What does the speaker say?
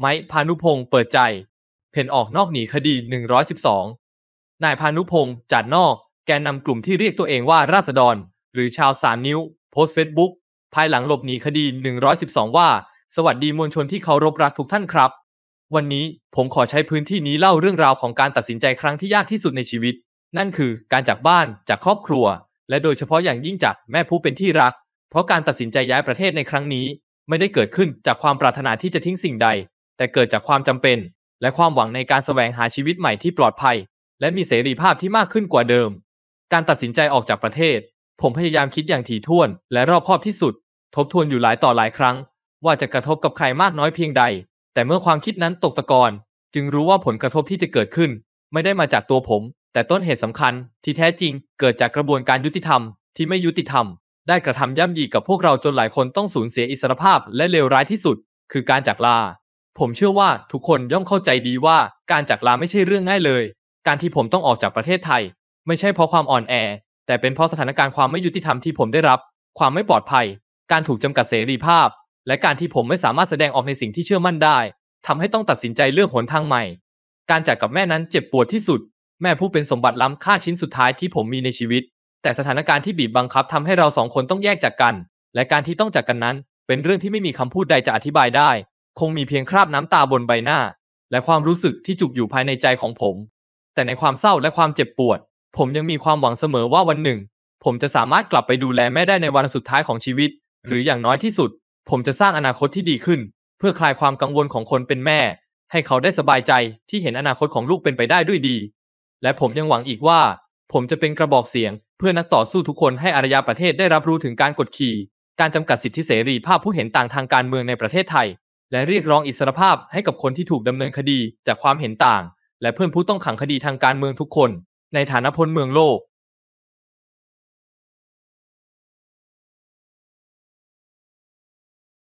ไม้พานุพงศ์เปิดใจ เพ่นออกนอกหนีคดี 112 นายพานุพงศ์จัดนอกแกนนำกลุ่มที่เรียกตัวเองว่าราษฎร หรือชาวสามนิ้วโพสต์เฟซบุ๊กภายหลังหลบหนีคดี 112 ว่า สวัสดีมวลชนที่เคารพรักทุกท่านครับ วันนี้ผมขอใช้พื้นที่นี้เล่าเรื่องราวของการตัดสินใจครั้งที่ยากที่สุดในชีวิต นั่นคือการจากบ้าน จากครอบครัว และโดยเฉพาะอย่างยิ่งจากแม่ผู้เป็นที่รัก เพราะการตัดสินใจย้ายประเทศในครั้งนี้ ไม่ได้เกิดขึ้นจากความปรารถนาที่จะทิ้งสิ่งใดแต่เกิดจากความจำเป็น และความหวังในการแสวงหาชีวิตใหม่ที่ปลอดภัย และมีเสรีภาพที่มากขึ้นกว่าเดิม การตัดสินใจออกจากประเทศ ผมพยายามคิดอย่างถี่ถ้วนและรอบคอบที่สุด ทบทวนอยู่หลายต่อหลายครั้ง ว่าจะกระทบกับใครมากน้อยเพียงใด แต่เมื่อความคิดนั้นตกตะกอนจึงรู้ว่าผลกระทบที่จะเกิดขึ้น ไม่ได้มาจากตัวผม แต่ต้นเหตุสำคัญ ที่แท้จริง เกิดจากกระบวนการยุติธรรมที่ไม่ยุติธรรม ได้กระทำย่ำยีกับพวกเราจนหลายคนต้องสูญเสียอิสรภาพและเลวร้ายที่สุด คือการจากลาผมเชื่อว่าทุกคนย่อมเข้าใจดีว่าการจากลาไม่ใช่เรื่องง่ายเลย การที่ผมต้องออกจากประเทศไทยไม่ใช่เพราะความอ่อนแอ แต่เป็นเพราะสถานการณ์ความไม่ยุติธรรมที่ผมได้รับ ความไม่ปลอดภัย การถูกจำกัดเสรีภาพ และการที่ผมไม่สามารถแสดงออกในสิ่งที่เชื่อมั่นได้ทำให้ต้องตัดสินใจเลือกหนทางใหม่ การจากกับแม่นั้นเจ็บปวดที่สุด แม่ผู้เป็นสมบัติล้ำค่าชิ้นสุดท้ายที่ผมมีในชีวิต แต่สถานการณ์ที่บีบบังคับทำให้เราสองคนต้องแยกจากกัน และการที่ต้องจากกันนั้นเป็นเรื่องที่ไม่มีคำพูดใดจะอธิบายได้คงมีเพียงคราบน้ำตาบนใบหน้า และความรู้สึกที่จุกอยู่ภายในใจของผม แต่ในความเศร้าและความเจ็บปวด ผมยังมีความหวังเสมอว่าวันหนึ่ง ผมจะสามารถกลับไปดูแลแม่ได้ในวันสุดท้ายของชีวิต หรืออย่างน้อยที่สุด ผมจะสร้างอนาคตที่ดีขึ้น เพื่อคลายความกังวลของคนเป็นแม่ ให้เขาได้สบายใจที่เห็นอนาคตของลูกเป็นไปได้ด้วยดี และผมยังหวังอีกว่า ผมจะเป็นกระบอกเสียง เพื่อนักต่อสู้ทุกคนให้อารยาประเทศได้รับรู้ถึงการกดขี่ การจำกัดสิทธิเสรีภาพผู้เห็นต่างทางการเมืองในประเทศไทยและเรียกร้องอิสรภาพให้กับคนที่ถูกดำเนินคดีจากความเห็นต่างและเพื่อนผู้ต้องขังคดีทางการเมืองทุกคนในฐานะพลเมืองโลก